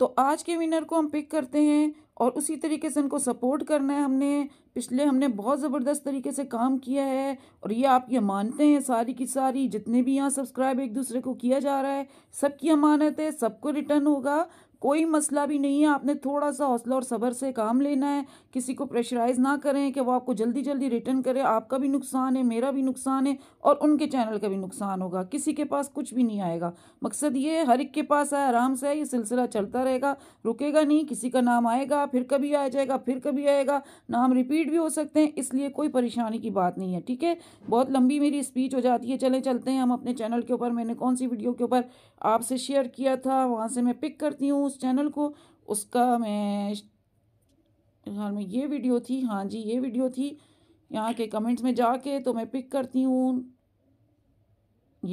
तो आज के विनर को हम पिक करते हैं और उसी तरीके से उनको सपोर्ट करना है हमने पिछले हमने बहुत ज़बरदस्त तरीके से काम किया है और ये आप ये मानते हैं सारी की सारी जितने भी यहाँ सब्सक्राइब एक दूसरे को किया जा रहा है सबकी अमानत है सबको रिटर्न होगा कोई मसला भी नहीं है आपने थोड़ा सा हौसला और सब्र से काम लेना है किसी को प्रेशराइज़ ना करें कि वो आपको जल्दी जल्दी रिटर्न करें आपका भी नुकसान है मेरा भी नुकसान है और उनके चैनल का भी नुकसान होगा किसी के पास कुछ भी नहीं आएगा मकसद ये हर एक के पास है आराम से ये सिलसिला चलता रहेगा रुकेगा नहीं किसी का नाम आएगा फिर कभी आ जाएगा फिर कभी आएगा नाम रिपीट भी हो सकते हैं इसलिए कोई परेशानी की बात नहीं है ठीक है बहुत लंबी मेरी स्पीच हो जाती है चले चलते हैं हम अपने चैनल के ऊपर मैंने कौन सी वीडियो के ऊपर आपसे शेयर किया था वहाँ से मैं पिक करती हूँ उस चैनल को उसका मैं हाल में ये वीडियो थी हाँ जी ये वीडियो थी यहाँ के कमेंट्स में जाके तो मैं पिक करती हूँ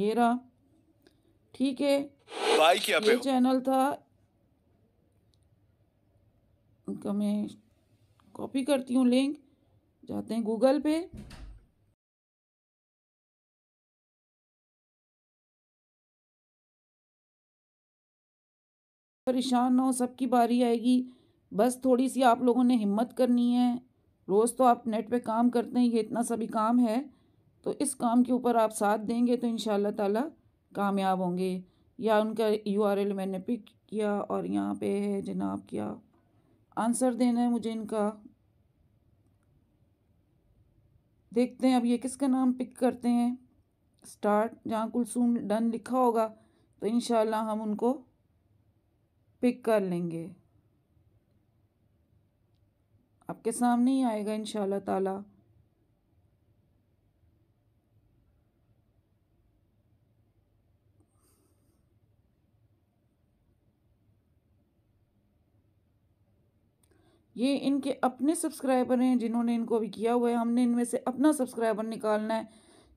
ये रहा ठीक है ये चैनल था उनका मैं कॉपी करती हूँ लिंक जाते हैं गूगल पे परेशान ना हो सबकी बारी आएगी बस थोड़ी सी आप लोगों ने हिम्मत करनी है रोज़ तो आप नेट पे काम करते हैं ये इतना सा भी काम है तो इस काम के ऊपर आप साथ देंगे तो इन ताला कामयाब होंगे या उनका यूआरएल मैंने पिक किया और यहाँ पे है जनाब क्या आंसर देना है मुझे इनका देखते हैं अब ये किसका नाम पिक करते हैं स्टार्ट जहाँ कुलसूम डन लिखा होगा तो इन हम उनको पिक कर लेंगे आपके सामने ही आएगा इन ताला ये इनके अपने सब्सक्राइबर हैं जिन्होंने इनको भी किया हुआ है हमने इनमें से अपना सब्सक्राइबर निकालना है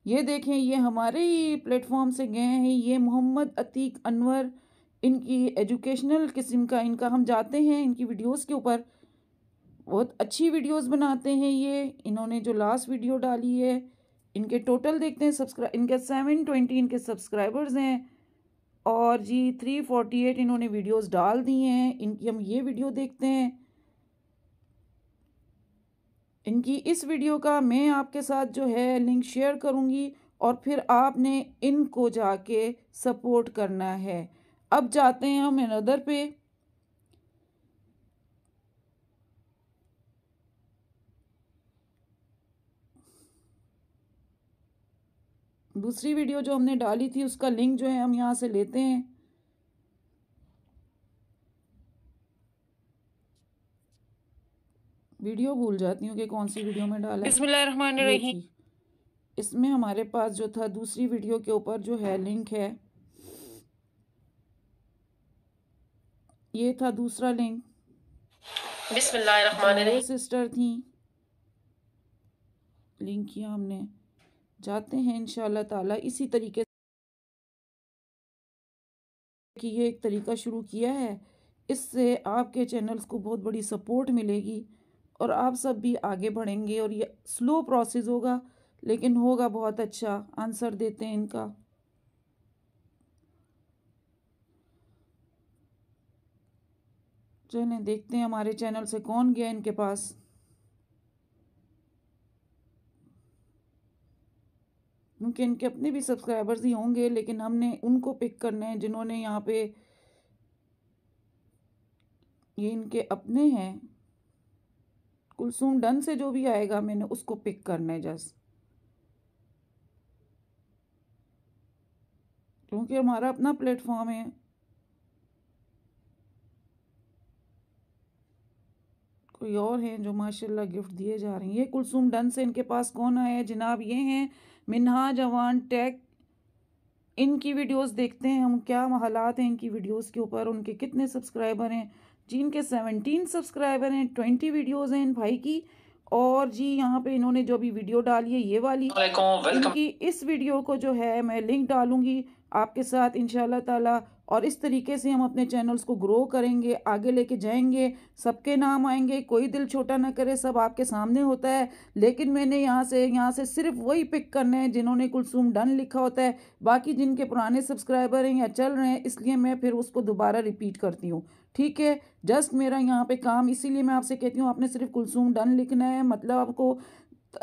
ये देखें ये हमारे ही प्लेटफॉर्म से गए हैं ये मोहम्मद अतीक अनवर इनकी एजुकेशनल किस्म का इनका हम जाते हैं इनकी वीडियोस के ऊपर बहुत अच्छी वीडियोस बनाते हैं ये इन्होंने जो लास्ट वीडियो डाली है इनके टोटल देखते हैं सब्सक्राइब इनके सेवन ट्वेंटी इनके सब्सक्राइबर्स हैं और जी थ्री फोर्टी एट इन्होंने वीडियोस डाल दी हैं इनकी हम ये वीडियो देखते हैं इनकी इस वीडियो का मैं आपके साथ जो है लिंक शेयर करूँगी और फिर आपने इनको जाके सपोर्ट करना है अब जाते हैं हम अनदर पे दूसरी वीडियो जो हमने डाली थी उसका लिंक जो है हम यहाँ से लेते हैं वीडियो भूल जाती हूँ कि कौन सी वीडियो में डाला बिस्मिल्लाह इसमें हमारे पास जो था दूसरी वीडियो के ऊपर जो है लिंक है ये था दूसरा लिंक बिस्मिल्लाह सिस्टर थी लिंक किया हमने जाते हैं इन ताला इसी तरीके कि ये एक तरीका शुरू किया है इससे आपके चैनल्स को बहुत बड़ी सपोर्ट मिलेगी और आप सब भी आगे बढ़ेंगे और ये स्लो प्रोसेस होगा लेकिन होगा बहुत अच्छा आंसर देते हैं इनका चलें देखते हैं हमारे चैनल से कौन गया इनके पास क्योंकि इनके अपने भी सब्सक्राइबर्स ही होंगे लेकिन हमने उनको पिक करने हैं जिन्होंने यहाँ पे ये इनके अपने हैं कुलसूम डन से जो भी आएगा मैंने उसको पिक करना है जस्ट क्योंकि हमारा अपना प्लेटफॉर्म है कोई और हैं जो माशाल्लाह गिफ्ट दिए जा रहे हैं ये कुलसुम डन से इनके पास कौन आया है जनाब ये हैं मिन्हा जवान टेक इनकी वीडियोस देखते हैं हम क्या हालात हैं इनकी वीडियोस के ऊपर उनके कितने सब्सक्राइबर हैं जी इनके सेवनटीन सब्सक्राइबर हैं ट्वेंटी वीडियोज़ हैं इन भाई की और जी यहाँ पे इन्होंने जो भी वीडियो डाली है ये वाली इनकी इस वीडियो को जो है मैं लिंक डालूंगी आपके साथ इन ताला और इस तरीके से हम अपने चैनल्स को ग्रो करेंगे आगे लेके जाएंगे सबके नाम आएंगे कोई दिल छोटा ना करे सब आपके सामने होता है लेकिन मैंने यहाँ से यहाँ से सिर्फ वही पिक करने हैं जिन्होंने कुलसूम डन लिखा होता है बाकी जिनके पुराने सब्सक्राइबर हैं या चल रहे हैं इसलिए मैं फिर उसको दोबारा रिपीट करती हूँ ठीक है जस्ट मेरा यहाँ पर काम इसीलिए मैं आपसे कहती हूँ आपने सिर्फ कुलसूम डन लिखना है मतलब आपको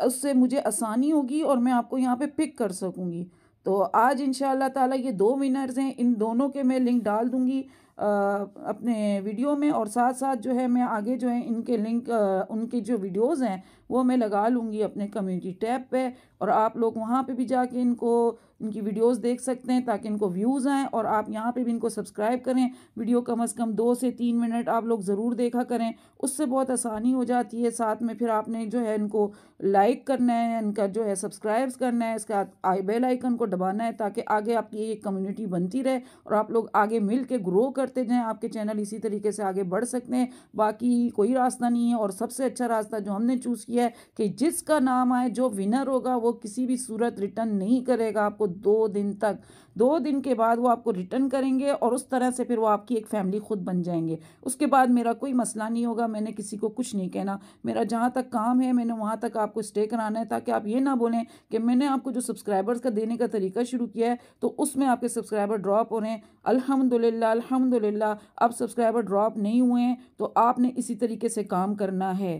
उससे मुझे आसानी होगी और मैं आपको यहाँ पर पिक कर सकूँगी तो आज इन ताला ये दो विनर्स हैं इन दोनों के मैं लिंक डाल दूँगी अपने वीडियो में और साथ साथ जो है मैं आगे जो है इनके लिंक उनके जो वीडियोस हैं वो मैं लगा लूँगी अपने कम्युनिटी टैब पे और आप लोग वहाँ पे भी जाके इनको इनकी वीडियोस देख सकते हैं ताकि इनको व्यूज़ आएँ और आप यहाँ पे भी इनको सब्सक्राइब करें वीडियो कम अज़ कम दो से तीन मिनट आप लोग ज़रूर देखा करें उससे बहुत आसानी हो जाती है साथ में फिर आपने जो है इनको लाइक करना है इनका जो है सब्सक्राइब्स करना है इसका आई बेल आइकन को दबाना है ताकि आगे आपकी ये कम्युनिटी बनती रहे और आप लोग आगे मिल ग्रो कर करते जाएं आपके चैनल इसी तरीके से आगे बढ़ सकते हैं बाकी कोई रास्ता नहीं है और सबसे अच्छा रास्ता जो हमने चूज़ किया है कि जिसका नाम आए जो विनर होगा वो किसी भी सूरत रिटर्न नहीं करेगा आपको दो दिन तक दो दिन के बाद वो आपको रिटर्न करेंगे और उस तरह से फिर वो आपकी एक फैमिली खुद बन जाएंगे उसके बाद मेरा कोई मसला नहीं होगा मैंने किसी को कुछ नहीं कहना मेरा जहाँ तक काम है मैंने वहाँ तक आपको स्टे कराना है ताकि आप ये ना बोलें कि मैंने आपको जो सब्सक्राइबर्स का देने का तरीका शुरू किया है तो उसमें आपके सब्सक्राइबर ड्रॉप हो रहे हैं अलहमदिल्ला अलहमद अल्हम्दुलिल्लाह अब सब्सक्राइबर ड्रॉप नहीं हुए हैं तो आपने इसी तरीके से काम करना है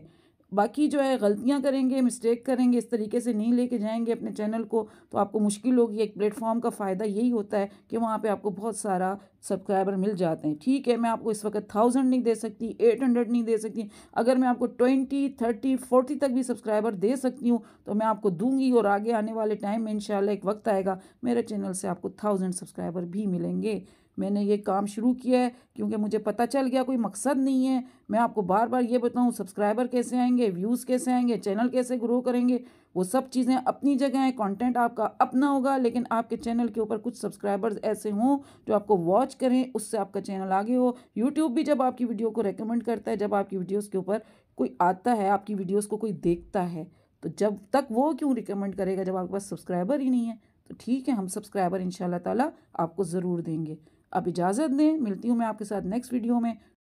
बाकी जो है गलतियां करेंगे मिस्टेक करेंगे इस तरीके से नहीं लेके जाएंगे अपने चैनल को तो आपको मुश्किल होगी एक प्लेटफॉर्म का फ़ायदा यही होता है कि वहाँ पे आपको बहुत सारा सब्सक्राइबर मिल जाते हैं ठीक है मैं आपको इस वक्त थाउजेंड नहीं दे सकती एट हंड्रेड नहीं दे सकती अगर मैं आपको ट्वेंटी थर्टी फोर्टी तक भी सब्सक्राइबर दे सकती हूँ तो मैं आपको दूँगी और आगे आने वाले टाइम में इंशाल्लाह एक वक्त आएगा मेरे चैनल से आपको थाउजेंड सब्सक्राइबर भी मिलेंगे मैंने ये काम शुरू किया है क्योंकि मुझे पता चल गया कोई मकसद नहीं है मैं आपको बार बार ये बताऊँ सब्सक्राइबर कैसे आएंगे व्यूज़ कैसे आएंगे चैनल कैसे ग्रो करेंगे वो सब चीज़ें अपनी जगह हैं कंटेंट आपका अपना होगा लेकिन आपके चैनल के ऊपर कुछ सब्सक्राइबर्स ऐसे हों जो आपको वॉच करें उससे आपका चैनल आगे हो यूट्यूब भी जब आपकी वीडियो को रिकमेंड करता है जब आपकी वीडियोज़ के ऊपर कोई आता है आपकी वीडियोज़ को कोई देखता है तो जब तक वो क्यों रिकमेंड करेगा जब आपके पास सब्सक्राइबर ही नहीं है तो ठीक है हम सब्सक्राइबर इन ताला आपको ज़रूर देंगे आप इजाज़त दें मिलती हूँ मैं आपके साथ नेक्स्ट वीडियो में